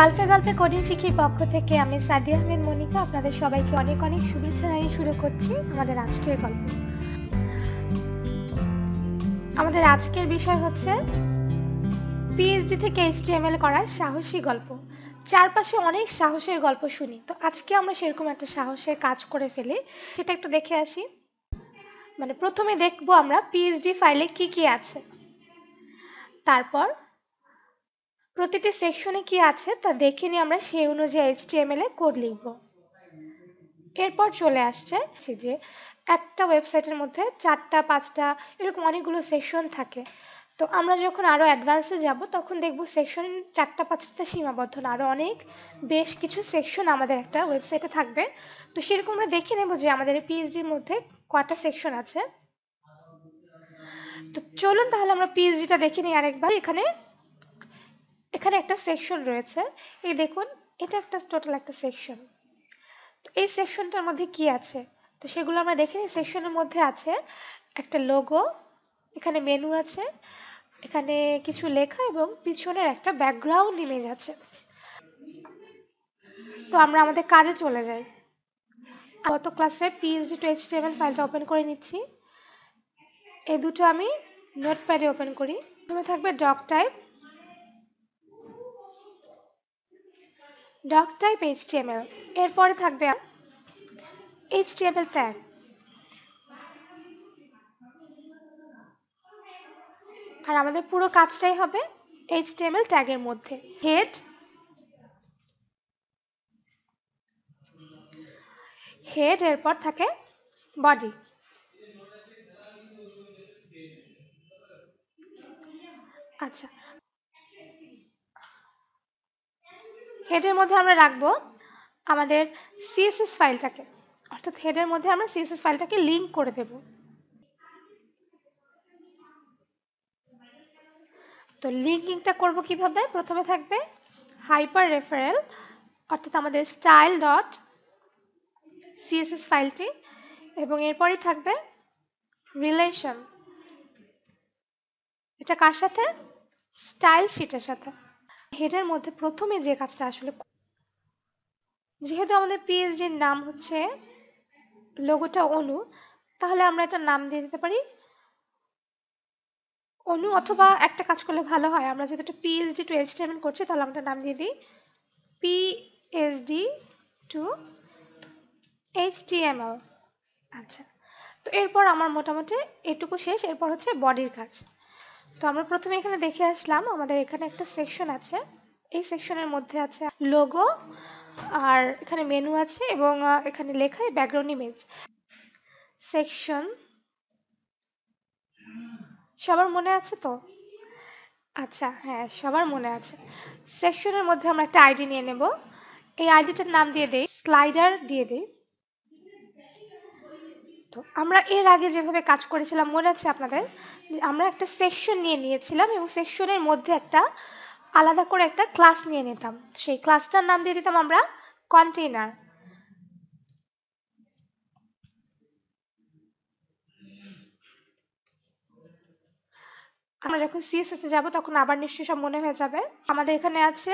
গল্পে গল্পে কোডিং শিখির পক্ষ থেকে আমি সাদি আহমেদ মনিকা আপনাদের সবাইকে অনেক অনেক শুভেচ্ছা জানিয়ে শুরু করছি আমাদের আজকের গল্প আমাদের আজকের বিষয় হচ্ছে পিএইচডি থেকে এইচটিএমএল করার সাহসী গল্প চারপাশে অনেক সাহসের গল্প শুনি তো আজকে আমরা সেরকম একটা সাহসের কাজ করে ফেলি সেটা একটু দেখে আসি মানে প্রথমে দেখব আমরা পিএইচডি ফাইলে কি কি আছে তারপর প্রতিটি সেকশনে কি আছে তা দেখে নিয়ে আমরা সেই অনুযায়ী HTML এ কোড লিখব এরপর চলে আসছে যে একটা ওয়েবসাইটের মধ্যে চারটা পাঁচটা এরকম অনেকগুলো সেকশন থাকে তো আমরা যখন আরো অ্যাডভান্সে যাব তখন দেখব সেকশন চারটা পাঁচটাতে সীমাবদ্ধ না আরো অনেক বেশ কিছু সেকশন আমাদের একটা ওয়েবসাইটে থাকবে তো সেরকম আমরা দেখে নেব যে আমাদের পিএইচডির মধ্যে কটা সেকশন আছে তো চলুন তাহলে আমরা পিএইচডিটা দেখে নিই আরেকবার এখানে এখানে একটা সেকশন রয়েছে এই দেখুন এটা একটা টোটাল একটা সেকশন এই সেকশনটার মধ্যে কি আছে তো সেগুলো আমরা দেখি সেকশনের মধ্যে আছে একটা লোগো এখানে মেনু আছে এখানে কিছু লেখা এবং পিছনের একটা ব্যাকগ্রাউন্ড ইমেজ আছে তো আমরা আমাদের কাজে চলে যাই গত ক্লাসে পিএইচডি টু এইচটিএমএল ফাইলটা ওপেন করে নিচ্ছি এই দুটো আমি নোটপ্যাডে ওপেন করি প্রথমে থাকবে doctype doctype HTML এরপরে থাকবে এইচটিএমএল ট্যাগ আর আমাদের পুরো কাজটাই হবে এইচটিএমএল ট্যাগের মধ্যে হেড হেড এরপর থাকে বডি আচ্ছা হেডের মধ্যে আমরা রাখবো আমাদের সিএসএস ফাইলটাকে অর্থাৎ হেডের মধ্যে আমরা সিএসএস ফাইলটাকে লিঙ্ক করে দেব তো লিঙ্কিংটা করব কিভাবে প্রথমে থাকবে হাইপার রেফারেল অর্থাৎ আমাদের স্টাইল ডট সিএসএস ফাইলটি এবং এরপরই থাকবে রিলেশন এটা কার সাথে স্টাইল শিটের সাথে হেডের মধ্যে প্রথমে যে কাজটা আসলে যেহেতু আমাদের পিএইচডির নাম হচ্ছে লোগোটা অনু তাহলে আমরা একটা নাম দিয়ে দিতে পারি অনু অথবা একটা কাজ করলে ভালো হয় আমরা যেহেতু একটা পিএইচডি টু এইচ এন্টারটেনমেন্ট করছি তাহলে আমরা নাম দিয়ে দিই পিএইচডি টু এইচটিএমএল আচ্ছা তো এরপর আমার মোটামুটি এটুকু শেষ এরপর হচ্ছে বডির কাজ তো আমরা প্রথমে এখানে দেখে আসলাম আমাদের এখানে একটা সেকশন আছে এই সেকশনের মধ্যে আছে লোগো আর এখানে মেনু আছে এবং এখানে লেখা ব্যাকগ্রাউন্ড ইমেজ সেকশন সবার মনে আছে তো আচ্ছা হ্যাঁ সবার মনে আছে সেকশনের মধ্যে আমরা একটা আইডি নিয়ে নেব এই আইডিটার নাম দিয়ে দেই স্লাইডার দিয়ে দেই তো আমরা এর আগে যেভাবে কাজ করেছিলাম মনে আছে আপনাদের আমরা একটা সেকশন নিয়ে নিয়েছিলাম এবং সেকশনের মধ্যে একটা আলাদা করে একটা ক্লাস নিয়ে নিতাম সেই ক্লাসটার নাম দিয়ে দিতাম আমরা কন্টেনার আমরা যখন সিএসএস এ যাবো তখন আবার নিশ্চয়ই সব মনে হয়ে যাবে আমাদের এখানে আছে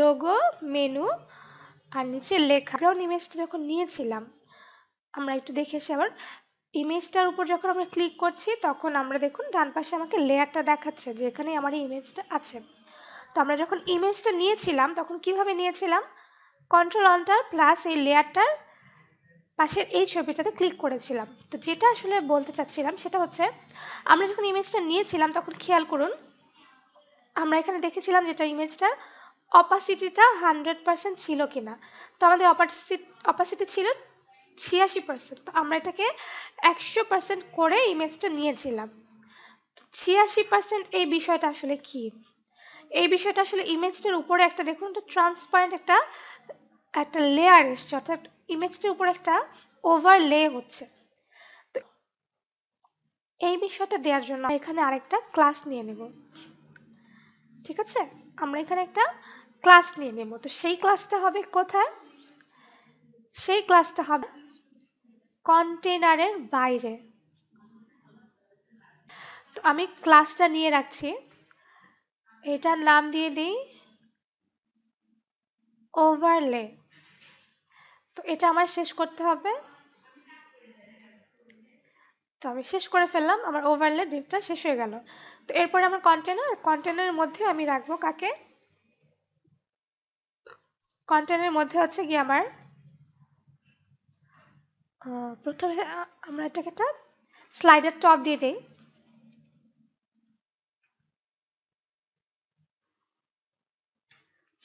লোগো মেনু আর নিচে লেখা আমরাও ইমেজটা যখন নিয়েছিলাম আমরা একটু দেখে আসি আবার ইমেজটার উপর যখন আমরা ক্লিক করছি তখন আমরা দেখুন ডান পাশে আমাকে লেয়ারটা দেখাচ্ছে যে এখানে আমার এই ইমেজটা আছে তো আমরা যখন ইমেজটা নিয়েছিলাম তখন কিভাবে নিয়েছিলাম কন্ট্রোল অনটার প্লাস এই লেয়ারটার পাশের এই ছবিটাতে ক্লিক করেছিলাম তো যেটা আসলে বলতে চাচ্ছিলাম সেটা হচ্ছে আমরা যখন ইমেজটা নিয়েছিলাম তখন খেয়াল করুন আমরা এখানে দেখেছিলাম যেটা ইমেজটা অপাসিটিটা হান্ড্রেড পার্সেন্ট ছিল কিনা তো আমাদের অপাসিটি অপাসিটি ছিল ছিয়াশি পার্সেন্ট তো আমরা এটাকে একশো পার্সেন্ট করে ইমেজটা নিয়েছিলাম ছিয়াশি পার্সেন্ট এই বিষয়টা আসলে কি এই বিষয়টা আসলে ইমেজটার উপরে একটা দেখুন তো ট্রান্সপারেন্ট একটা একটা লেয়ার এসছে অর্থাৎ ইমেজটার উপরে একটা ওভারলে হচ্ছে এই বিষয়টা দেওয়ার জন্য এখানে আরেকটা ক্লাস নিয়ে নেব ঠিক আছে আমরা এখানে একটা ক্লাস নিয়ে নেব তো সেই ক্লাসটা হবে কোথায় সেই ক্লাসটা হবে কন্টেনারের বাইরে তো আমি ক্লাসটা নিয়ে রাখছি এটার নাম দিয়ে দিই ওভারলে তো এটা আমার শেষ করতে হবে তো আমি শেষ করে ফেললাম আমার ওভারলে ডিপটা শেষ হয়ে গেল তো এরপরে আমার কন্টেনার কন্টেনারের মধ্যে আমি রাখবো কাকে কন্টেনারের মধ্যে হচ্ছে গিয়ে আমার প্রথমে আমরা এটাকে একটা স্লাইডের টপ দিয়ে দিই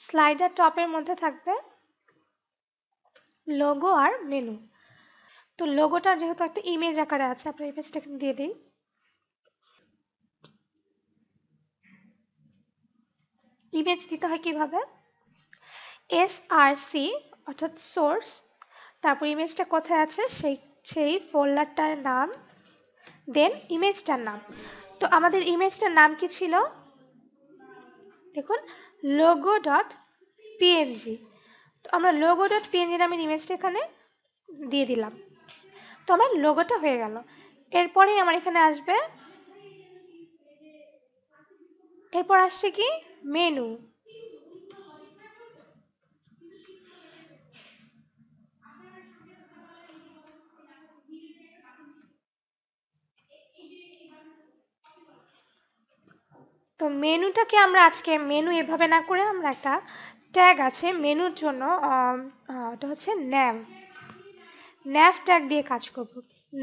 স্লাইডার টপের মধ্যে থাকবে লোগো আর মেনু তো লোগোটা যেহেতু একটা ইমেজ আকারে আছে আমরা ইমেজটা এখানে দিয়ে দিই ইমেজ দিতে হয় কিভাবে এস আর সি অর্থাৎ সোর্স তারপর ইমেজটা কোথায় আছে সেই সেই ফোল্ডারটার নাম দেন ইমেজটার নাম তো আমাদের ইমেজটার নাম কি ছিল দেখুন লোগো ডট পিএনজি তো আমরা লোগো ডট পিএনজি নামের ইমেজটা এখানে দিয়ে দিলাম তো আমার লোগোটা হয়ে গেল এরপরেই আমার এখানে আসবে এরপর আসছে কি মেনু তো মেনুটাকে আমরা আজকে মেনু এভাবে না করে আমরা একটা ট্যাগ আছে মেনুর জন্য ওটা হচ্ছে ন্যাভ ন্যাভ ট্যাগ দিয়ে কাজ করব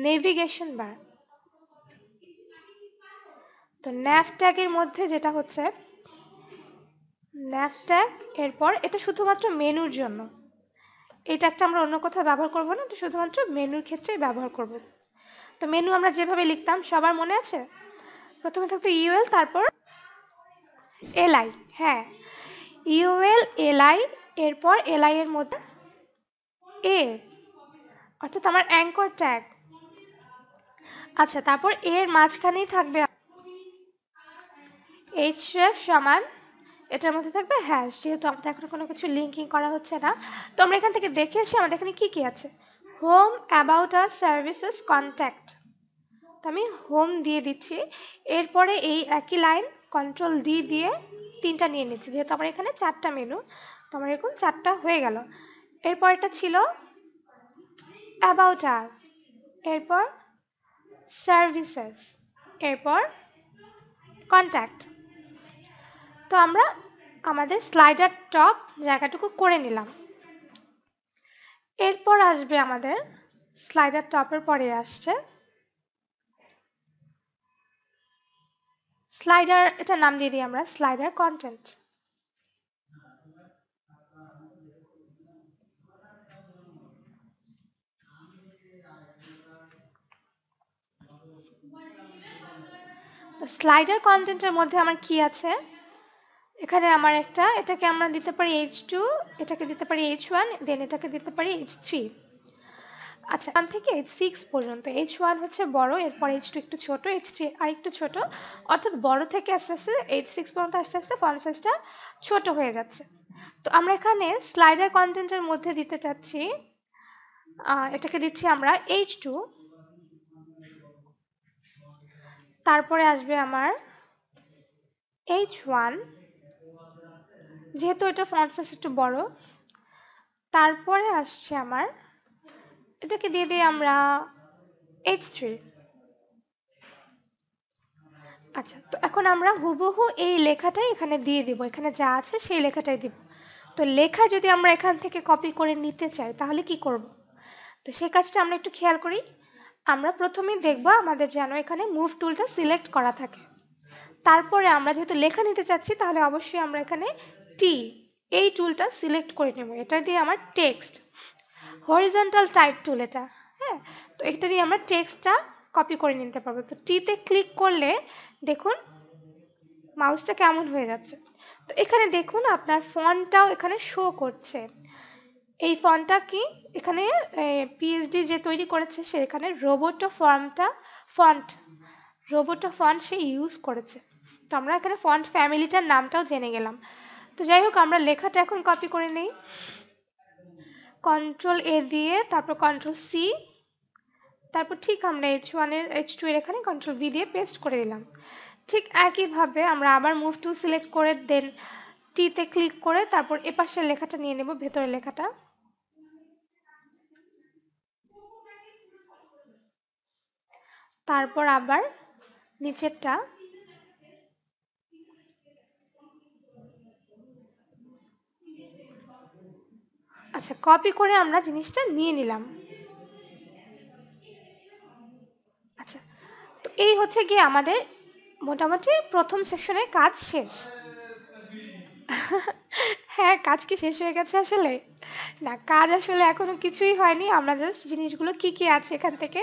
নেভিগেশন বার তো ন্যাভ ট্যাগের মধ্যে যেটা হচ্ছে ন্যাভ ট্যাগ এরপর এটা শুধুমাত্র মেনুর জন্য এই ট্যাগটা আমরা অন্য কোথাও ব্যবহার করব না তো শুধুমাত্র মেনুর ক্ষেত্রেই ব্যবহার করব তো মেনু আমরা যেভাবে লিখতাম সবার মনে আছে প্রথমে থাকতো ইউএল তারপর এলআই হ্যাঁ ইউএল এলআই এরপর এলআই এর মধ্যে এ অর্থাৎ আমার অ্যাঙ্কর ট্যাগ আচ্ছা তারপর এর মাঝখানেই থাকবে এইচ সমান এটার মধ্যে থাকবে হ্যাঁ যেহেতু আমাদের এখন কোনো কিছু লিঙ্কিং করা হচ্ছে না তো আমরা এখান থেকে দেখে আসি আমাদের এখানে কি কি আছে হোম অ্যাবাউট আর সার্ভিসেস কন্ট্যাক্ট তো আমি হোম দিয়ে দিচ্ছি এরপরে এই একই লাইন কন্ট্রোল ডি দিয়ে তিনটা নিয়ে নিচ্ছি যেহেতু আমার এখানে চারটা মেনু তো আমার এরকম চারটা হয়ে গেল এরপরটা ছিল অ্যাবাউট আস এরপর সার্ভিসেস এরপর কন্ট্যাক্ট তো আমরা আমাদের স্লাইডার টপ জায়গাটুকু করে নিলাম এরপর আসবে আমাদের স্লাইডার টপের পরে আসছে স্লাইডার এটা নাম দিয়ে দিই আমরা স্লাইডার কন্টেন্ট স্লাইডার কন্টেন্টের মধ্যে আমার কি আছে এখানে আমার একটা এটাকে আমরা দিতে পারি এইচ টু এটাকে দিতে পারি এইচ ওয়ান দেন এটাকে দিতে পারি এইচ থ্রি আচ্ছা এখান থেকে এইচ সিক্স পর্যন্ত এইচ ওয়ান হচ্ছে বড় এরপর এইচ টু একটু ছোট এইচ থ্রি আর একটু ছোট অর্থাৎ বড় থেকে আস্তে আস্তে এইচ সিক্স পর্যন্ত আস্তে আস্তে ফন্ট সাইজটা ছোট হয়ে যাচ্ছে তো আমরা এখানে স্লাইডার কন্টেন্টের মধ্যে দিতে চাচ্ছি এটাকে দিচ্ছি আমরা এইচ টু তারপরে আসবে আমার এইচ ওয়ান যেহেতু এটা ফন্ট সাইজ একটু বড় তারপরে আসছে আমার এটাকে দিয়ে দিই আমরা এইচ থ্রি আচ্ছা তো এখন আমরা হুবহু এই লেখাটাই এখানে দিয়ে দিব এখানে যা আছে সেই লেখাটাই দিব তো লেখা যদি আমরা এখান থেকে কপি করে নিতে চাই তাহলে কি করব তো সে কাজটা আমরা একটু খেয়াল করি আমরা প্রথমেই দেখব আমাদের যেন এখানে মুভ টুলটা সিলেক্ট করা থাকে তারপরে আমরা যেহেতু লেখা নিতে চাচ্ছি তাহলে অবশ্যই আমরা এখানে টি এই টুলটা সিলেক্ট করে নেব এটা দিয়ে আমার টেক্সট হরিজন্টাল টাইপ টুল এটা হ্যাঁ তো এটা দিয়ে আমরা টেক্সটটা কপি করে নিতে পারবো তো টিতে ক্লিক করলে দেখুন মাউসটা কেমন হয়ে যাচ্ছে তো এখানে দেখুন আপনার ফন্টটাও এখানে শো করছে এই ফন্টটা কি এখানে পিএইচডি যে তৈরি করেছে সে এখানে রোবোটো ফর্মটা ফন্ট রোবোটো ফন্ট সে ইউজ করেছে তো আমরা এখানে ফন্ট ফ্যামিলিটার নামটাও জেনে গেলাম তো যাই হোক আমরা লেখাটা এখন কপি করে নেই কন্ট্রোল এ দিয়ে তারপর কন্ট্রোল সি তারপর ঠিক আমরা এইচ ওয়ানের এইচ টু এর এখানে কন্ট্রোল ভি দিয়ে পেস্ট করে দিলাম ঠিক একইভাবে আমরা আবার মুভ টু সিলেক্ট করে দেন টিতে ক্লিক করে তারপর এপাশের লেখাটা নিয়ে নেব ভেতরের লেখাটা তারপর আবার নিচেরটা আচ্ছা কপি করে আমরা জিনিসটা নিয়ে নিলাম আচ্ছা তো এই হচ্ছে গিয়ে আমাদের মোটামুটি প্রথম সেকশনের কাজ শেষ হ্যাঁ কাজ কি শেষ হয়ে গেছে আসলে না কাজ আসলে এখনো কিছুই হয়নি আমরা জাস্ট জিনিসগুলো কি কি আছে এখান থেকে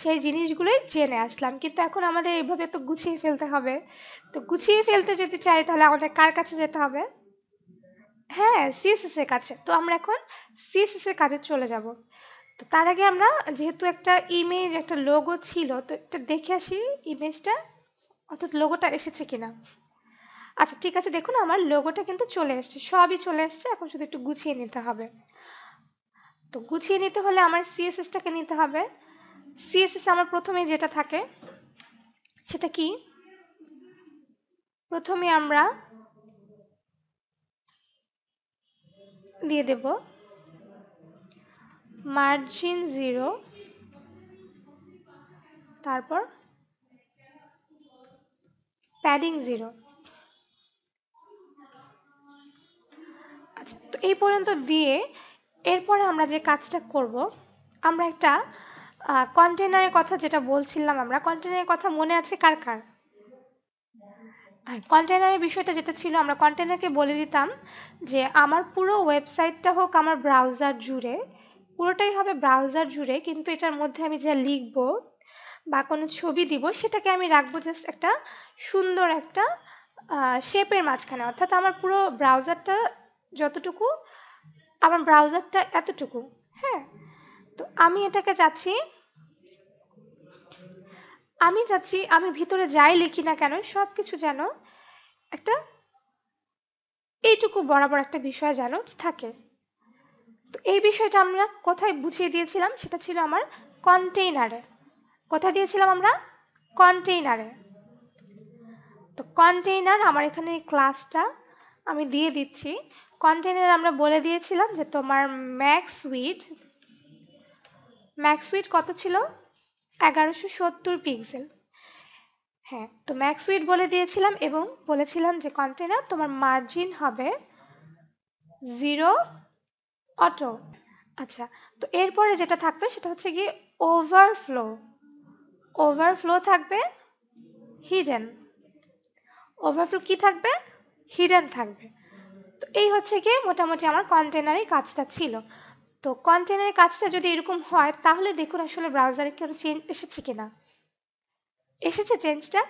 সেই জিনিসগুলোই জেনে আসলাম কিন্তু এখন আমাদের এইভাবে তো গুছিয়ে ফেলতে হবে তো গুছিয়ে ফেলতে যদি চাই তাহলে আমাদের কার কাছে যেতে হবে হ্যাঁ সিএসএস এর কাছে তো আমরা এখন সিএসএস এর কাজে চলে যাব তো তার আগে আমরা যেহেতু একটা ইমেজ একটা লোগো ছিল তো এটা দেখে আসি ইমেজটা অর্থাৎ লোগোটা এসেছে কিনা আচ্ছা ঠিক আছে দেখুন আমার লোগোটা কিন্তু চলে এসছে সবই চলে এসছে এখন শুধু একটু গুছিয়ে নিতে হবে তো গুছিয়ে নিতে হলে আমার সিএসএসটাকে নিতে হবে সিএসএস আমার প্রথমে যেটা থাকে সেটা কি প্রথমে আমরা দিয়ে দেব মার্জিন জিরো তারপর প্যাডিং জিরো আচ্ছা তো এই পর্যন্ত দিয়ে এরপরে আমরা যে কাজটা করব আমরা একটা কন্টেনারের কথা যেটা বলছিলাম আমরা কন্টেনারের কথা মনে আছে কার কার হ্যাঁ কন্টেনারের বিষয়টা যেটা ছিল আমরা কন্টেনারকে বলে দিতাম যে আমার পুরো ওয়েবসাইটটা হোক আমার ব্রাউজার জুড়ে পুরোটাই হবে ব্রাউজার জুড়ে কিন্তু এটার মধ্যে আমি যা লিখব বা কোনো ছবি দিব সেটাকে আমি রাখবো জাস্ট একটা সুন্দর একটা শেপের মাঝখানে অর্থাৎ আমার পুরো ব্রাউজারটা যতটুকু আমার ব্রাউজারটা এতটুকু হ্যাঁ তো আমি এটাকে চাচ্ছি আমি চাচ্ছি আমি ভিতরে যাই লিখি না কেন সবকিছু যেন একটা এইটুকু বরাবর একটা বিষয় যেন থাকে তো এই বিষয়টা আমরা কোথায় বুঝিয়ে দিয়েছিলাম সেটা ছিল আমার কন্টেইনারে কোথায় দিয়েছিলাম আমরা কন্টেইনারে তো কন্টেইনার আমার এখানে এই ক্লাসটা আমি দিয়ে দিচ্ছি কন্টেইনার আমরা বলে দিয়েছিলাম যে তোমার ম্যাক্স উইড ম্যাক্স উইড কত ছিল এগারোশো সত্তর পিক্সেল হ্যাঁ তো ম্যাক্স উইড বলে দিয়েছিলাম এবং বলেছিলাম যে কন্টেনার তোমার মার্জিন হবে জিরো অটো আচ্ছা তো এরপরে যেটা থাকতো সেটা হচ্ছে গিয়ে ওভারফ্লো ওভারফ্লো থাকবে হিডেন ওভারফ্লো কি থাকবে হিডেন থাকবে তো এই হচ্ছে গিয়ে মোটামুটি আমার কন্টেনারের কাজটা ছিল তো কন্টেনারের কাজটা যদি এরকম হয় তাহলে দেখুন আসলে ব্রাউজারে কোনো চেঞ্জ এসেছে কিনা এসেছে চেঞ্জটা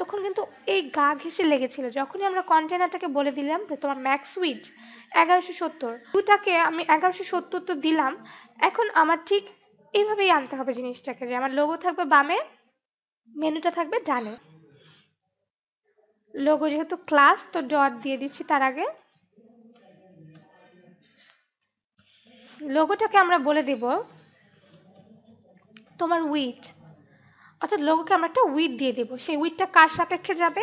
তখন কিন্তু এই গা ঘেসে লেগেছিল যখনই আমরা কন্টেনারটাকে বলে দিলাম যে তোমার ম্যাক্স উইড এগারোশো সত্তর দুটাকে আমি এগারোশো সত্তর তো দিলাম এখন আমার ঠিক এইভাবেই আনতে হবে জিনিসটাকে যে আমার লোগো থাকবে বামে মেনুটা থাকবে ডানে লোগো যেহেতু ক্লাস তো ডট দিয়ে দিচ্ছি তার আগে লোগোটাকে আমরা বলে দিব তোমার উইট অর্থাৎ লোগোকে আমরা একটা উইট দিয়ে দিব সেই উইটটা কার সাপেক্ষে যাবে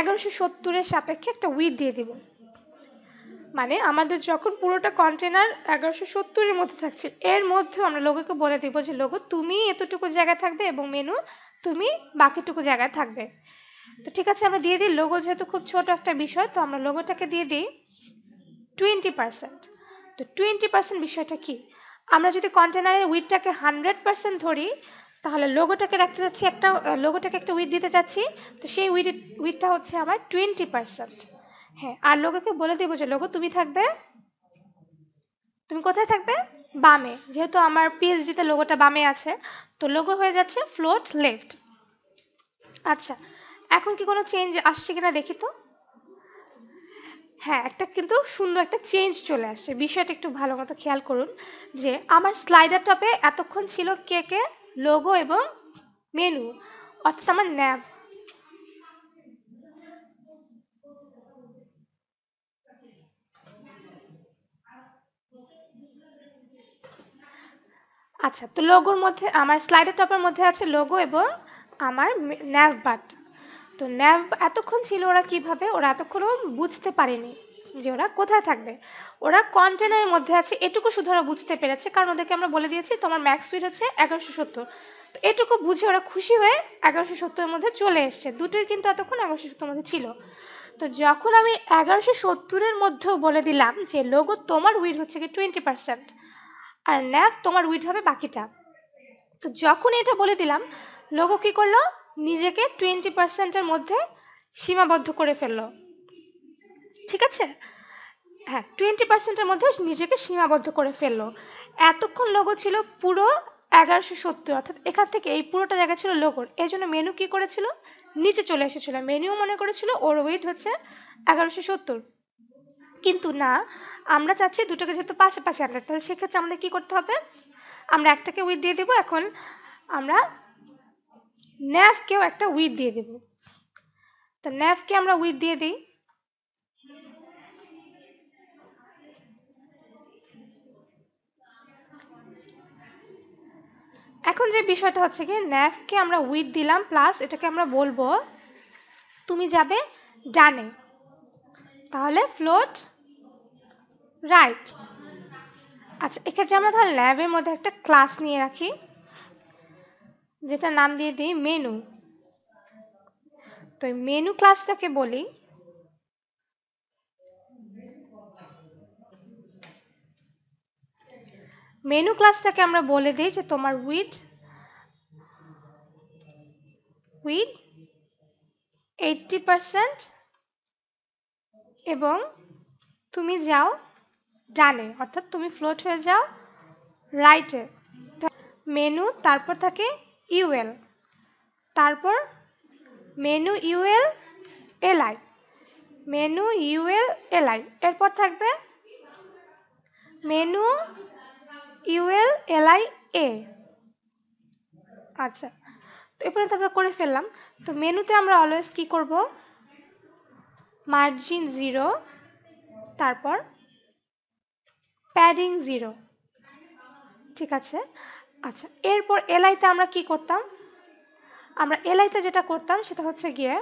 এগারোশো সত্তরের সাপেক্ষে একটা উইট দিয়ে দিব মানে আমাদের যখন পুরোটা কন্টেনার এগারোশো সত্তরের মধ্যে থাকছে এর মধ্যেও আমরা লোগোকে বলে দিব যে লোগো তুমি এতটুকু জায়গায় থাকবে এবং মেনু তুমি বাকিটুকু জায়গায় থাকবে তো ঠিক আছে আমরা দিয়ে দিই লোগো যেহেতু খুব ছোট একটা বিষয় তো আমরা লোগোটাকে দিয়ে দিই টোয়েন্টি পার্সেন্ট তো টোয়েন্টি পার্সেন্ট বিষয়টা কি আমরা যদি কন্টেনারের উইথটাকে হান্ড্রেড পার্সেন্ট ধরি তাহলে লোগোটাকে রাখতে যাচ্ছি একটা লোগোটাকে একটা উইথ দিতে চাচ্ছি তো সেই উইথ উইথটা হচ্ছে আমার টোয়েন্টি পার্সেন্ট হ্যাঁ আর লোগোকে বলে দেবো যে লোগো তুমি থাকবে তুমি কোথায় থাকবে বামে যেহেতু আমার পিএইচডিতে লোগোটা বামে আছে তো লোগো হয়ে যাচ্ছে ফ্লোট লেফট আচ্ছা এখন কি কোনো চেঞ্জ আসছে কিনা দেখি তো হ্যাঁ একটা কিন্তু সুন্দর একটা চেঞ্জ চলে আসছে বিষয়টা একটু ভালো মতো খেয়াল করুন যে আমার স্লাইডার টপে এতক্ষণ ছিল কেকে লোগো এবং মেনু অর্থাৎ আমার ন্যাব আচ্ছা তো লোগোর মধ্যে আমার স্লাইডার টপের মধ্যে আছে লোগো এবং আমার ন্যাভ বারটা তো ন্যাব এতক্ষণ ছিল ওরা কিভাবে ওরা এতক্ষণও বুঝতে পারেনি যে ওরা কোথায় থাকবে ওরা কন্টেনারের মধ্যে আছে এটুকু শুধু ওরা বুঝতে পেরেছে কারণ ওদেরকে আমরা বলে দিয়েছি তোমার ম্যাক্স উইট হচ্ছে এগারোশো সত্তর তো এটুকু বুঝে ওরা খুশি হয়ে এগারোশো সত্তরের মধ্যে চলে এসছে দুটোই কিন্তু এতক্ষণ এগারোশো সত্তর মধ্যে ছিল তো যখন আমি এগারোশো সত্তরের মধ্যেও বলে দিলাম যে লোগো তোমার উইড হচ্ছে কি টোয়েন্টি পার্সেন্ট আর ন্যাব তোমার উইড হবে বাকিটা তো যখন এটা বলে দিলাম লোগো কি করলো নিজেকে টোয়েন্টি পার্সেন্টের মধ্যে সীমাবদ্ধ করে ফেললো ঠিক আছে হ্যাঁ টোয়েন্টি পার্সেন্টের মধ্যে নিজেকে সীমাবদ্ধ করে ফেললো এতক্ষণ লোগো ছিল পুরো এগারোশো সত্তর অর্থাৎ এখান থেকে এই পুরোটা জায়গা ছিল লোগোর এই জন্য মেনু কি করেছিল নিচে চলে এসেছিল মেনু মনে করেছিল ওর ওয়েট হচ্ছে এগারোশো সত্তর কিন্তু না আমরা চাচ্ছি দুটোকে যেহেতু পাশাপাশি আনতে তাহলে সেক্ষেত্রে আমাদের কি করতে হবে আমরা একটাকে উইথ দিয়ে দেবো এখন আমরা ন্যাভকেও একটা উইথ দিয়ে দেব তা কে আমরা উইথ দিয়ে দিই এখন যে বিষয়টা হচ্ছে কি কে আমরা উইথ দিলাম প্লাস এটাকে আমরা বলবো তুমি যাবে ডানে তাহলে ফ্লোট রাইট আচ্ছা এক্ষেত্রে আমরা তাহলে ল্যাবের মধ্যে একটা ক্লাস নিয়ে রাখি যেটা নাম দিয়ে দিই মেনু তো মেনু ক্লাসটাকে বলি মেনু ক্লাসটাকে আমরা বলে দিই যে তোমার উইথ উইথ এইটটি পারসেন্ট এবং তুমি যাও ডানে অর্থাৎ তুমি ফ্লোট হয়ে যাও রাইটে মেনু তারপর থাকে ইউএল তারপর menu UL LI menu UL LI এরপর থাকবে মেনু ইউএল এলআই এ আচ্ছা তো এরপরে তো আমরা করে ফেললাম তো মেনুতে আমরা অলওয়েজ কি করব মার্জিন জিরো তারপর প্যাডিং জিরো ঠিক আছে আচ্ছা এরপর এলআইতে আমরা কি করতাম আমরা এলআইতে যেটা করতাম সেটা হচ্ছে গিয়ে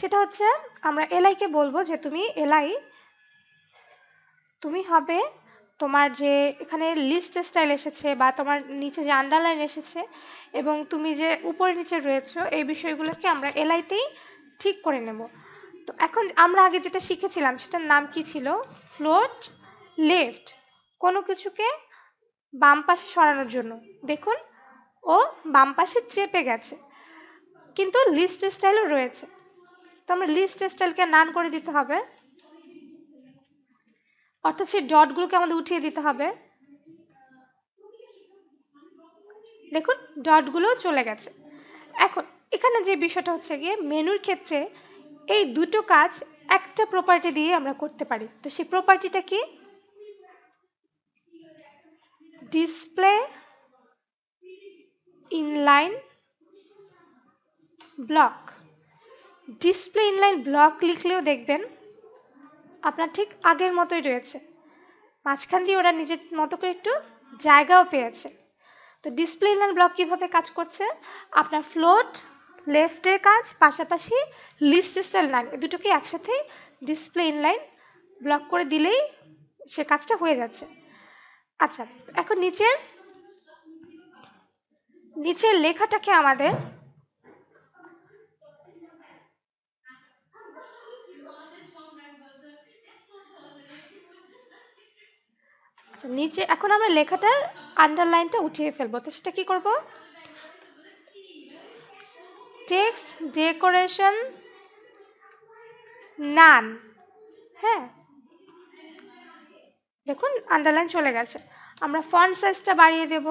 সেটা হচ্ছে আমরা এলআইকে বলবো যে তুমি এলআই তুমি হবে তোমার যে এখানে লিস্ট স্টাইল এসেছে বা তোমার নিচে যে আন্ডারলাইন এসেছে এবং তুমি যে উপরে নিচে রয়েছে এই বিষয়গুলোকে আমরা এলআইতেই ঠিক করে নেব তো এখন আমরা আগে যেটা শিখেছিলাম সেটার নাম কি ছিল ফ্লোট লেফট কোনো কিছুকে বাম পাশে সরানোর জন্য দেখুন ও বাম পাশে চেপে গেছে কিন্তু লিস্ট স্টাইলও রয়েছে তো আমরা লিস্ট স্টাইলকে নান করে দিতে হবে অর্থাৎ সেই ডটগুলোকে আমাদের উঠিয়ে দিতে হবে দেখুন ডটগুলো চলে গেছে এখন এখানে যে বিষয়টা হচ্ছে গিয়ে মেনুর ক্ষেত্রে এই দুটো কাজ একটা প্রপার্টি দিয়ে আমরা করতে পারি তো সেই প্রপার্টিটা কি display inline block display inline block লিখলেও দেখবেন আপনার ঠিক আগের মতোই রয়েছে মাঝখান দিয়ে ওরা নিজের মতো করে একটু জায়গাও পেয়েছে তো ডিসপ্লে ইনলাইন ব্লক কিভাবে কাজ করছে আপনার ফ্লোট লেফটের কাজ পাশাপাশি লিস্ট স্টাইল লাইন এ দুটোকে একসাথে ডিসপ্লে ইনলাইন ব্লক করে দিলেই সে কাজটা হয়ে যাচ্ছে আচ্ছা এখন নিচে নিচের লেখাটাকে আমাদের আচ্ছা, নিচে এখন আমরা লেখাটার আন্ডারলাইনটা উঠিয়ে ফেলবো তো সেটা কি করবো টেক্সট ডেকোরেশন নান হ্যাঁ দেখুন আন্ডারলাইন চলে গেছে আমরা ফন্ট সাইজটা বাড়িয়ে দেব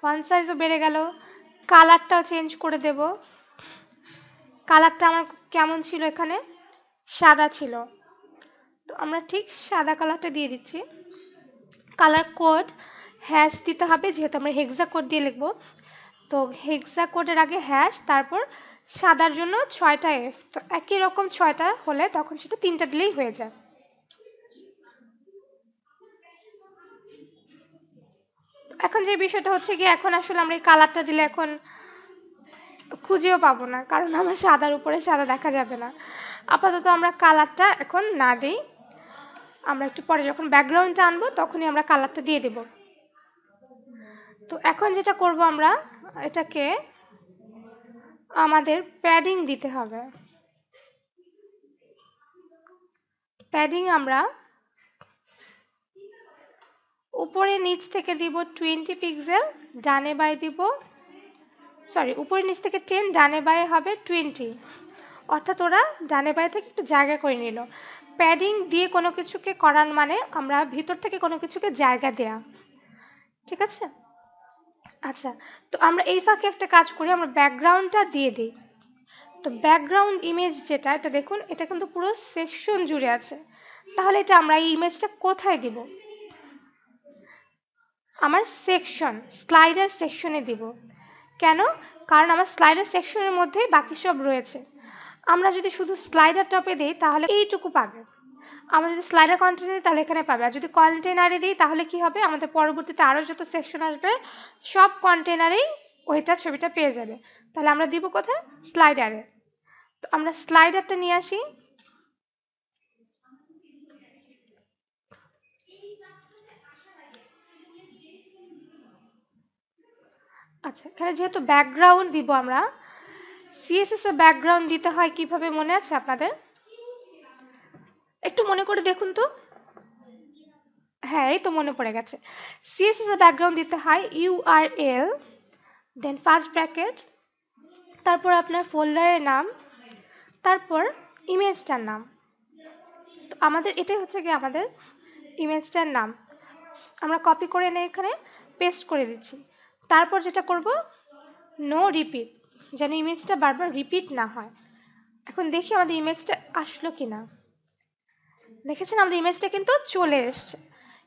ফন্ট সাইজও বেড়ে গেল কালারটাও চেঞ্জ করে দেব কালারটা আমার কেমন ছিল এখানে সাদা ছিল তো আমরা ঠিক সাদা কালারটা দিয়ে দিচ্ছি কালার কোড হ্যাশ দিতে হবে যেহেতু আমরা হেক্সা কোড দিয়ে লিখবো তো হেক্সা কোডের আগে হ্যাশ তারপর সাদার জন্য ছয়টা এফ তো একই রকম ছয়টা হলে তখন সেটা তিনটা দিলেই হয়ে যায় এখন যে বিষয়টা হচ্ছে কি এখন আসলে আমরা এই কালারটা দিলে এখন খুঁজেও পাবো না কারণ আমার সাদার উপরে সাদা দেখা যাবে না আপাতত আমরা কালারটা এখন না দিই আমরা একটু পরে যখন ব্যাকগ্রাউন্ডটা আনবো তখনই আমরা কালারটা দিয়ে দেব তো এখন যেটা করব আমরা এটাকে আমাদের প্যাডিং দিতে হবে প্যাডিং আমরা উপরে নিচ থেকে দিব টোয়েন্টি পিক্সেল ডানে বাই দিব সরি উপরে নিচ থেকে টেন ডানে বাই হবে টোয়েন্টি অর্থাৎ ওরা ডানে বাই থেকে একটু জায়গা করে নিল প্যাডিং দিয়ে কোনো কিছুকে করার মানে আমরা ভিতর থেকে কোনো কিছুকে জায়গা দেয়া ঠিক আছে আচ্ছা তো আমরা এই ফাঁকে একটা কাজ করি আমরা ব্যাকগ্রাউন্ডটা দিয়ে দিই তো ব্যাকগ্রাউন্ড ইমেজ যেটা এটা দেখুন এটা কিন্তু পুরো সেকশন জুড়ে আছে তাহলে এটা আমরা এই ইমেজটা কোথায় দিব আমার সেকশন স্লাইডার সেকশনে দিব কেন কারণ আমার স্লাইডার সেকশনের মধ্যেই বাকি সব রয়েছে আমরা যদি শুধু স্লাইডার টপে দিই তাহলে এইটুকু পাবে আমরা যদি স্লাইডার কন্টেন্ট দিই তাহলে এখানে পাবে আর যদি কন্টেনারে দিই তাহলে কি হবে আমাদের পরবর্তীতে আরও যত সেকশন আসবে সব কন্টেনারেই ওইটা ছবিটা পেয়ে যাবে তাহলে আমরা দিব কোথায় স্লাইডারে তো আমরা স্লাইডারটা নিয়ে আসি আচ্ছা এখানে যেহেতু ব্যাকগ্রাউন্ড দিব আমরা সিএসএস এ ব্যাকগ্রাউন্ড দিতে হয় কিভাবে মনে আছে আপনাদের একটু মনে করে দেখুন তো হ্যাঁ এই তো মনে পড়ে গেছে সিএস এর ব্যাকগ্রাউন্ড দিতে হয় এল দেন ফার্স্ট ব্র্যাকেট তারপর আপনার ফোল্ডারের নাম তারপর ইমেজটার নাম তো আমাদের এটাই হচ্ছে কি আমাদের ইমেজটার নাম আমরা কপি করে এনে এখানে পেস্ট করে দিচ্ছি তারপর যেটা করব নো রিপিট যেন ইমেজটা বারবার রিপিট না হয় এখন দেখি আমাদের ইমেজটা আসলো কি না দেখেছেন আমাদের ইমেজটা কিন্তু চলে এসছে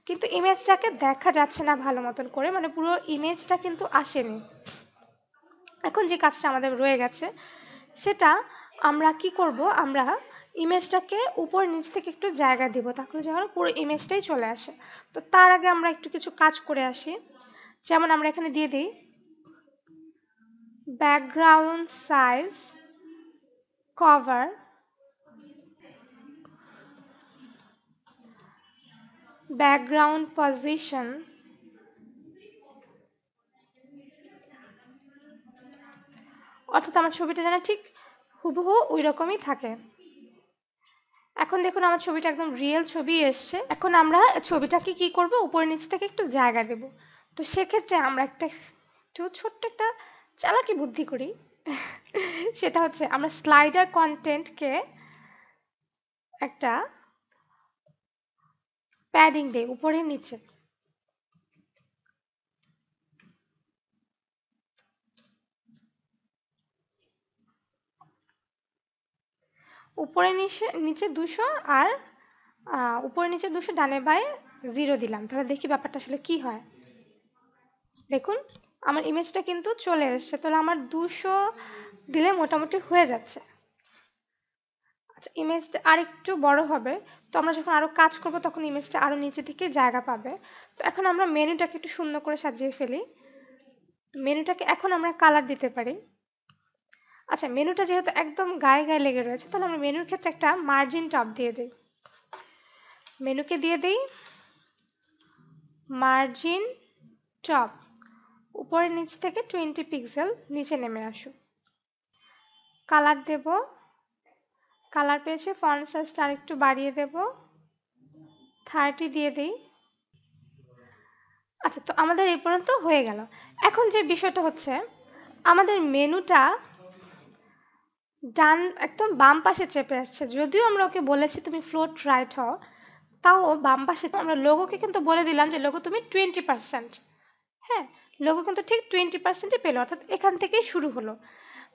কিন্তু ইমেজটাকে দেখা যাচ্ছে না ভালো মতন করে মানে পুরো ইমেজটা কিন্তু আসেনি এখন যে কাজটা আমাদের রয়ে গেছে সেটা আমরা কি করব আমরা ইমেজটাকে উপর নিচ থেকে একটু জায়গা দিব তাহলে যেমন পুরো ইমেজটাই চলে আসে তো তার আগে আমরা একটু কিছু কাজ করে আসি যেমন আমরা এখানে দিয়ে দিই background size cover background position অর্থাৎ আমার ছবিটা যেন ঠিক হুবহু ওই রকমই থাকে এখন দেখুন আমার ছবিটা একদম রিয়েল ছবি এসছে এখন আমরা ছবিটাকে কি করব উপর নিচ থেকে একটু জায়গা দেব তো সেক্ষেত্রে আমরা একটা একটু ছোট্ট একটা চালাকি বুদ্ধি করি সেটা হচ্ছে আমরা স্লাইডার কন্টেন্টকে একটা প্যাডিং দেই উপরে নিচে উপরে নিচে নিচে দুশো আর উপরে নিচে দুশো ডানে বায়ে জিরো দিলাম তাহলে দেখি ব্যাপারটা আসলে কি হয় দেখুন আমার ইমেজটা কিন্তু চলে এসছে তাহলে আমার দুশো দিলে মোটামুটি হয়ে যাচ্ছে আচ্ছা ইমেজটা আরেকটু বড় হবে তো আমরা যখন আরো কাজ করব তখন ইমেজটা আরো নিচে থেকে জায়গা পাবে তো এখন আমরা মেনুটাকে একটু সুন্দর করে সাজিয়ে ফেলি মেনুটাকে এখন আমরা কালার দিতে পারি আচ্ছা মেনুটা যেহেতু একদম গায়ে গায়ে লেগে রয়েছে তাহলে আমরা মেনুর ক্ষেত্রে একটা মার্জিন টপ দিয়ে দিই মেনুকে দিয়ে দিই মার্জিন টপ উপরে নিচ থেকে টোয়েন্টি পিক্সেল নিচে নেমে আসুক কালার দেবো কালার পেয়েছে ফন্ট সাইজটা আরেকটু বাড়িয়ে দেব থার্টি দিয়ে দিই আচ্ছা তো আমাদের এই পর্যন্ত হয়ে গেল এখন যে বিষয়টা হচ্ছে আমাদের মেনুটা ডান একদম বাম পাশে চেপে আসছে যদিও আমরা ওকে বলেছি তুমি ফ্লোট রাইট হও তাও বাম পাশে আমরা লোগোকে কিন্তু বলে দিলাম যে লোগো তুমি টোয়েন্টি পার্সেন্ট হ্যাঁ লোগো কিন্তু ঠিক টোয়েন্টি পার্সেন্টই পেলো অর্থাৎ এখান থেকেই শুরু হলো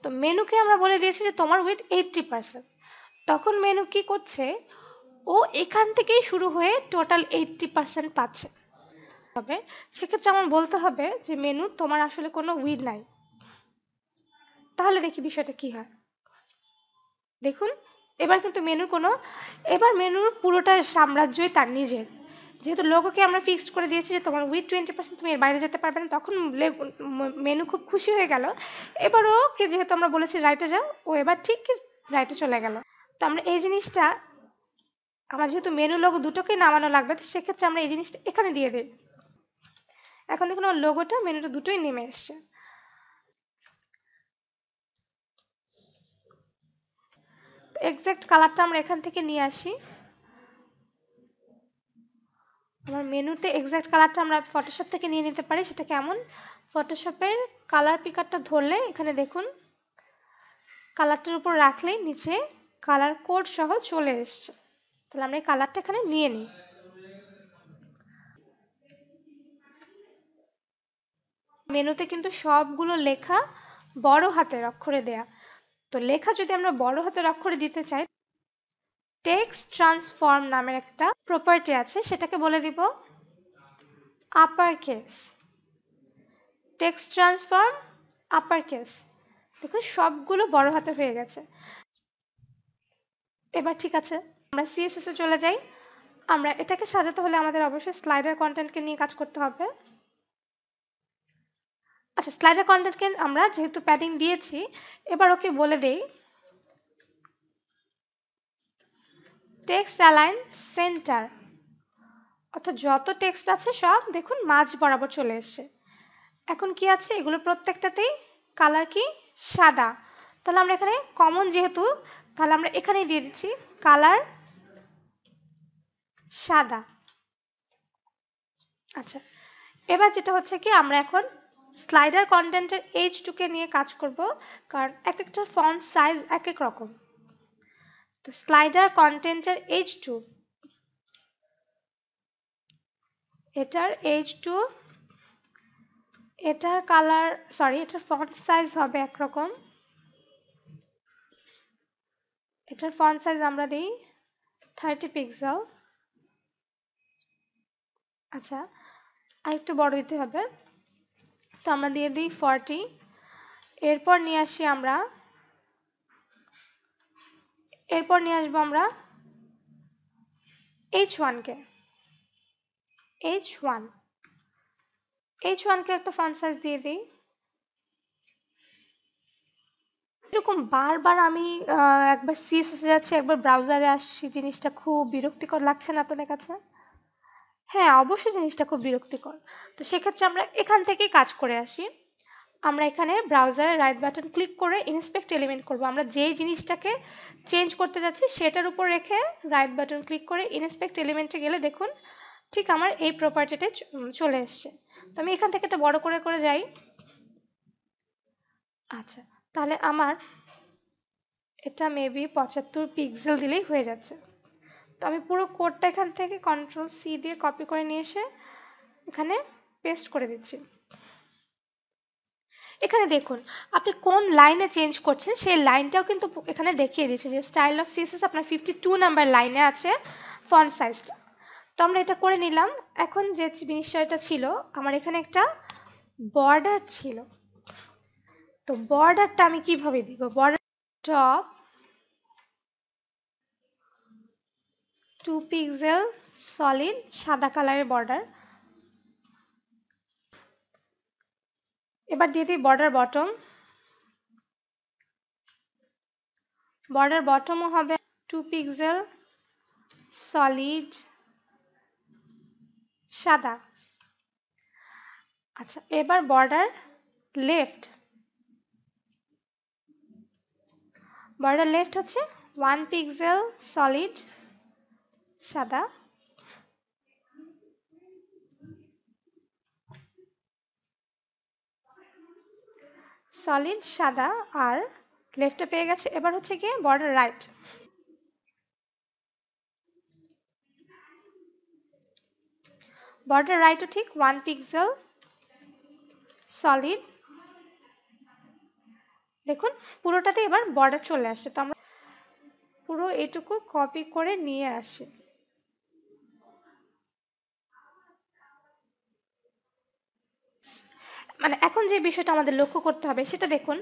তো মেনুকে আমরা বলে দিয়েছি যে তোমার ওয়েট এইটটি পার্সেন্ট তখন মেনু কি করছে ও এখান থেকেই শুরু হয়ে টোটাল এইটটি পার্সেন্ট পাচ্ছে হবে সেক্ষেত্রে আমার বলতে হবে যে মেনু তোমার আসলে কোনো উইল নাই তাহলে দেখি বিষয়টা কি হয় দেখুন এবার কিন্তু মেনুর কোনো এবার মেনুর পুরোটা সাম্রাজ্যই তার নিজের যেহেতু লোগোকে আমরা ফিক্সড করে দিয়েছি যে তোমার উইথ টোয়েন্টি পার্সেন্ট তুমি এর বাইরে যেতে পারবে না তখন মেনু খুব খুশি হয়ে গেল এবার ওকে যেহেতু আমরা বলেছি রাইটে যাও ও এবার ঠিক রাইটে চলে গেল তো আমরা এই জিনিসটা আমার যেহেতু মেনু লোগো দুটোকে নামানো লাগবে তো সেক্ষেত্রে আমরা এই জিনিসটা এখানে দিয়ে দিই এখন দেখুন আমার লোগোটা মেনুটা দুটোই নেমে এসছে এক্স্যাক্ট কালারটা আমরা এখান থেকে নিয়ে আসি আমার মেনুতে এক্স্যাক্ট কালারটা আমরা ফটোশপ থেকে নিয়ে নিতে পারি সেটা কেমন ফটোশপের কালার পিকারটা ধরলে এখানে দেখুন কালারটার উপর রাখলে নিচে কালার কোড সহ চলে এসছে তাহলে আমরা এই কালারটা এখানে নিয়ে নিই মেনুতে কিন্তু সবগুলো লেখা বড় হাতের অক্ষরে দেয়া তো লেখা যদি আমরা বড় হাতের অক্ষরে দিতে চাই টেক্সট ট্রান্সফর্ম নামের একটা প্রপার্টি আছে সেটাকে বলে দিব upper case text transform upper case দেখুন সবগুলো বড় হাতে হয়ে গেছে এবার ঠিক আছে আমরা সিএসএস এ চলে যাই আমরা এটাকে সাজাতে হলে আমাদের অবশ্যই স্লাইডার কন্টেন্টকে নিয়ে কাজ করতে হবে আচ্ছা স্লাইডার কন্টেন্টকে আমরা যেহেতু প্যাডিং দিয়েছি এবার ওকে বলে দেই টেক্সট অ্যালাইন সেন্টার অর্থাৎ যত টেক্সট আছে সব দেখুন মাঝ বরাবর চলে এসছে এখন কি আছে এগুলো প্রত্যেকটাতেই কালার কি সাদা তাহলে আমরা এখানে কমন যেহেতু তাহলে আমরা এখানেই দিয়ে দিচ্ছি কালার সাদা আচ্ছা এবার যেটা হচ্ছে কি আমরা এখন স্লাইডার কন্টেন্টের টুকে নিয়ে কাজ করব কারণ এক একটা ফন্ট সাইজ এক এক রকম তো স্লাইডার কন্টেন্টের এইচ টু এটার এইচ টু এটার কালার সরি এটার ফন্ট সাইজ হবে একরকম এটার ফন্ট সাইজ আমরা দিই থার্টি পিক্সেল আচ্ছা আর একটু বড় দিতে হবে তো আমরা দিয়ে দিই ফর্টি এরপর নিয়ে আসি আমরা এরপর নিয়ে আসবো আমরা এইচ ওয়ানকে এইচ ওয়ান এইচ ওয়ানকে একটা ফন্ট সাইজ দিয়ে দিই এরকম বারবার আমি একবার সিএস যাচ্ছি একবার ব্রাউজারে আসছি জিনিসটা খুব বিরক্তিকর লাগছে না আপনাদের কাছে হ্যাঁ অবশ্যই জিনিসটা খুব বিরক্তিকর তো সেক্ষেত্রে আমরা এখান থেকেই কাজ করে আসি আমরা এখানে ব্রাউজারে রাইট বাটন ক্লিক করে ইন্সপেক্ট এলিমেন্ট করব আমরা যেই জিনিসটাকে চেঞ্জ করতে যাচ্ছি সেটার উপর রেখে রাইট বাটন ক্লিক করে ইন্সপেক্ট এলিমেন্টে গেলে দেখুন ঠিক আমার এই প্রপার্টিতে চলে এসছে তো আমি এখান থেকে তো বড় করে করে যাই আচ্ছা তাহলে আমার এটা মেবি পঁচাত্তর পিক্সেল দিলেই হয়ে যাচ্ছে তো আমি পুরো কোডটা এখান থেকে কন্ট্রোল সি দিয়ে কপি করে নিয়ে এসে এখানে পেস্ট করে দিচ্ছি এখানে দেখুন আপনি কোন লাইনে চেঞ্জ করছেন সেই লাইনটাও কিন্তু এখানে দেখিয়ে দিচ্ছে যে স্টাইল অফ সিএসএস আপনার ফিফটি টু নাম্বার লাইনে আছে ফন্ট সাইজটা তো আমরা এটা করে নিলাম এখন যে বিষয়টা ছিল আমার এখানে একটা বর্ডার ছিল তো বর্ডারটা আমি কিভাবে দিব border top two pixel solid সাদা কালারের বর্ডার এবার দিয়ে দিই বর্ডার বটম বর্ডার বটমও হবে টু পিক্সেল সলিড সাদা আচ্ছা এবার বর্ডার লেফট বর্ডার লেফট হচ্ছে ওয়ান পিক্সেল সলিড সাদা সলিড সাদা আর লেফটে পেয়ে গেছে এবার হচ্ছে কি বর্ডার রাইট বর্ডার রাইটও ঠিক ওয়ান পিক্সেল সলিড দেখুন পুরোটাতে এবার বর্ডার চলে আসছে তো আমরা পুরো এটুকু কপি করে নিয়ে আসি মানে এখন যে বিষয়টা আমাদের লক্ষ্য করতে হবে সেটা দেখুন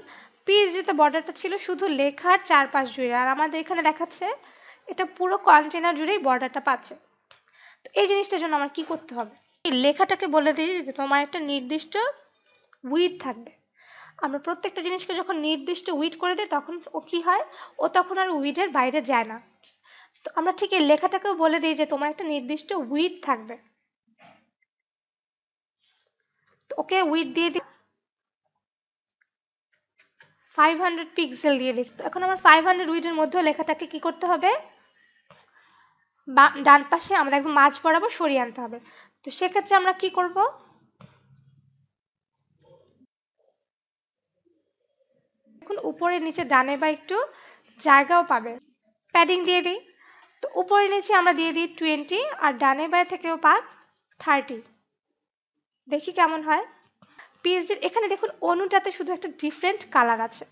পিএইচডিতে বর্ডারটা ছিল শুধু লেখার চারপাশ জুড়ে আর আমাদের এখানে দেখাচ্ছে এটা পুরো কন্টেনার জুড়েই বর্ডারটা পাচ্ছে তো এই জিনিসটার জন্য আমার কি করতে হবে এই লেখাটাকে বলে দিই যে তোমার একটা নির্দিষ্ট উইথ থাকবে আমরা প্রত্যেকটা জিনিসকে যখন নির্দিষ্ট উইট করে দিই তখন ও কি হয় ও তখন আর উইটের বাইরে যায় না তো আমরা ঠিক এই লেখাটাকেও বলে দিই যে তোমার একটা নির্দিষ্ট উইট থাকবে ওকে উইট দিয়ে দিই ফাইভ হান্ড্রেড পিক্সেল দিয়ে দিই তো এখন আমার ফাইভ হান্ড্রেড উইটের মধ্যে লেখাটাকে কি করতে হবে বা ডান পাশে আমরা একদম মাঝ বরাবর সরিয়ে আনতে হবে তো সেক্ষেত্রে আমরা কি করব দেখুন উপরে নিচে ডানে বা একটু জায়গাও পাবে প্যাডিং দিয়ে দিই তো উপরে নিচে আমরা দিয়ে দিই টোয়েন্টি আর ডানে বাই থেকেও পাক থার্টি দেখি কেমন হয় পিএসজির এখানে দেখুন অনুটাতে শুধু একটা ডিফারেন্ট কালার আছে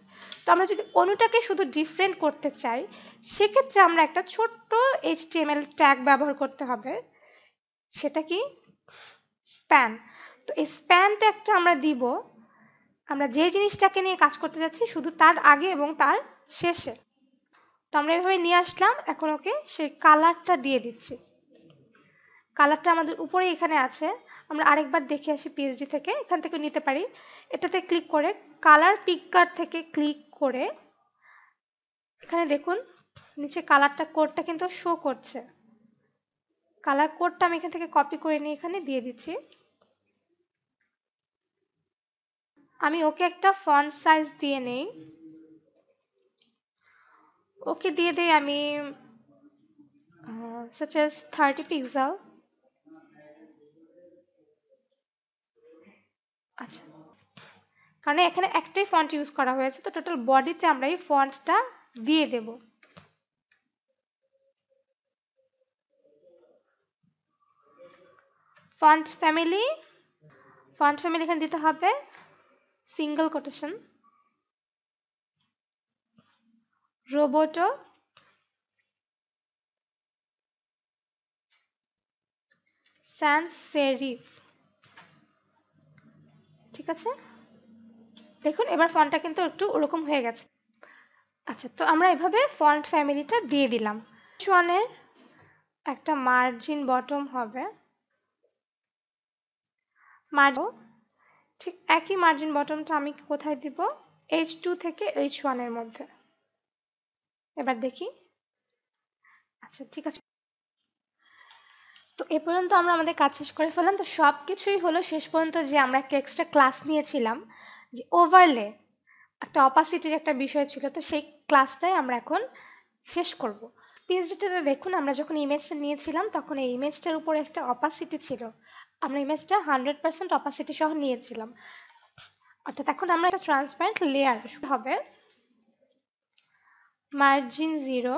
তো আমরা যদি অনুটাকে শুধু ডিফারেন্ট করতে চাই সেক্ষেত্রে আমরা একটা ছোট্ট এইচটিএমএল ট্যাগ ব্যবহার করতে হবে সেটা কি স্প্যান তো এই স্প্যান ট্যাগটা আমরা দিব আমরা যে জিনিসটাকে নিয়ে কাজ করতে যাচ্ছি শুধু তার আগে এবং তার শেষে তো আমরা এভাবে নিয়ে আসলাম এখন ওকে সেই কালারটা দিয়ে দিচ্ছি কালারটা আমাদের উপরে এখানে আছে আমরা আরেকবার দেখে আসি পিএইচডি থেকে এখান থেকে নিতে পারি এটাতে ক্লিক করে কালার পিককার থেকে ক্লিক করে এখানে দেখুন নিচে কালারটা কোডটা কিন্তু শো করছে কালার কোডটা আমি এখান থেকে কপি করে নিয়ে এখানে দিয়ে দিচ্ছি আমি ওকে একটা ফন্ট সাইজ দিয়ে নেই ওকে দিয়ে দেই আমি such as 30 pixel আচ্ছা কারণ এখানে একটাই ফন্ট ইউজ করা হয়েছে তো টোটাল বডিতে আমরা এই ফন্টটা দিয়ে দেব ফন্ট ফ্যামিলি ফন্ট ফ্যামিলি এখানে দিতে হবে single quotation roboto sans serif ঠিক আছে দেখুন এবার ফন্টটা কিন্তু একটু ওরকম হয়ে গেছে আচ্ছা তো আমরা এভাবে ফন্ট ফ্যামিলিটা দিয়ে দিলাম সোয়ানের একটা মার্জিন বটম হবে মার্জিন ঠিক একই মার্জিন বটমটা আমি কোথায় দিব এইচ টু থেকে এইচ ওয়ানের মধ্যে এবার দেখি আচ্ছা ঠিক আছে তো এ পর্যন্ত আমরা আমাদের কাজ শেষ করে ফেললাম তো সব কিছুই হলো শেষ পর্যন্ত যে আমরা একটা এক্সট্রা ক্লাস নিয়েছিলাম যে ওভারলে একটা অপাসিটির একটা বিষয় ছিল তো সেই ক্লাসটাই আমরা এখন শেষ করব পিএইচডিটাতে দেখুন আমরা যখন ইমেজটা নিয়েছিলাম তখন এই ইমেজটার উপরে একটা অপাসিটি ছিল আমরা ইমেজটা হান্ড্রেড পার্সেন্ট অপাসিটি সহ নিয়েছিলাম অর্থাৎ এখন আমরা একটা ট্রান্সপারেন্ট লেয়ার হবে margin zero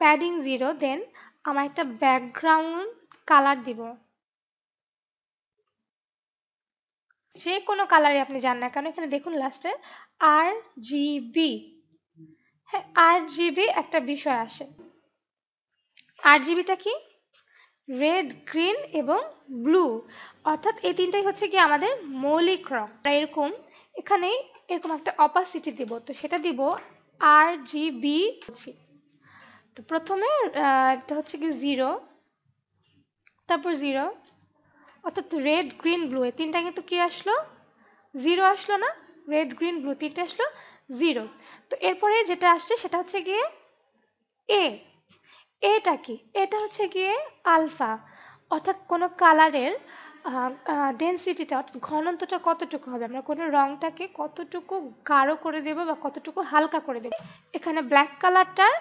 padding zero then আমার একটা ব্যাকগ্রাউন্ড কালার দিব যে কোনো কালারই আপনি যান না কারণ এখানে দেখুন লাস্টে আর জিবি হ্যাঁ আর জিবি একটা বিষয় আসে আর জিবিটা কি রেড গ্রিন এবং ব্লু অর্থাৎ এই তিনটাই হচ্ছে কি আমাদের মৌলিক রং এরকম এখানে এরকম একটা অপাসিটি দিব তো সেটা দিব আর জি বি তো প্রথমে একটা হচ্ছে কি জিরো তারপর জিরো অর্থাৎ রেড গ্রিন ব্লু এই তিনটা কিন্তু কি আসলো জিরো আসলো না রেড গ্রিন ব্লু তিনটা আসলো জিরো তো এরপরে যেটা আসছে সেটা হচ্ছে গিয়ে এ এটা কি এটা হচ্ছে গিয়ে আলফা অর্থাৎ কোনো কালারের ডেন্সিটিটা অর্থাৎ ঘনত্বটা কতটুকু হবে আমরা কোনো রংটাকে কতটুকু গাঢ় করে দেব বা কতটুকু হালকা করে দেব এখানে ব্ল্যাক কালারটার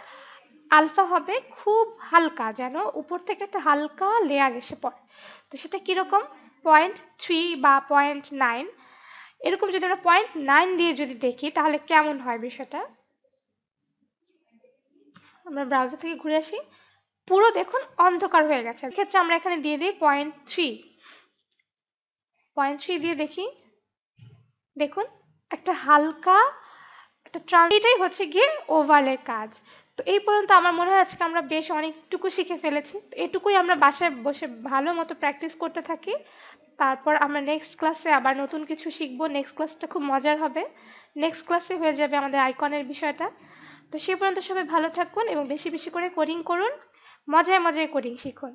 আলফা হবে খুব হালকা যেন উপর থেকে একটা হালকা লেয়ার এসে পড়ে তো সেটা কীরকম পয়েন্ট থ্রি বা পয়েন্ট নাইন এরকম যদি আমরা পয়েন্ট নাইন দিয়ে যদি দেখি তাহলে কেমন হয় বিষয়টা আমরা ব্রাউজার থেকে ঘুরে আসি পুরো দেখুন অন্ধকার হয়ে গেছে ক্ষেত্রে আমরা এখানে দিয়ে দিই পয়েন্ট থ্রি পয়েন্ট থ্রি দিয়ে দেখি দেখুন একটা হালকা একটা ট্রান্সলেটাই হচ্ছে গিয়ে ওভারলে কাজ তো এই পর্যন্ত আমার মনে হয় আজকে আমরা বেশ অনেকটুকু শিখে ফেলেছি তো এটুকুই আমরা বাসায় বসে ভালো মতো প্র্যাকটিস করতে থাকি তারপর আমরা নেক্সট ক্লাসে আবার নতুন কিছু শিখবো নেক্সট ক্লাসটা খুব মজার হবে নেক্সট ক্লাসে হয়ে যাবে আমাদের আইকনের বিষয়টা তো সে পর্যন্ত সবাই ভালো থাকুন এবং বেশি বেশি করে কোডিং করুন মজায় মজায় কোডিং শিখুন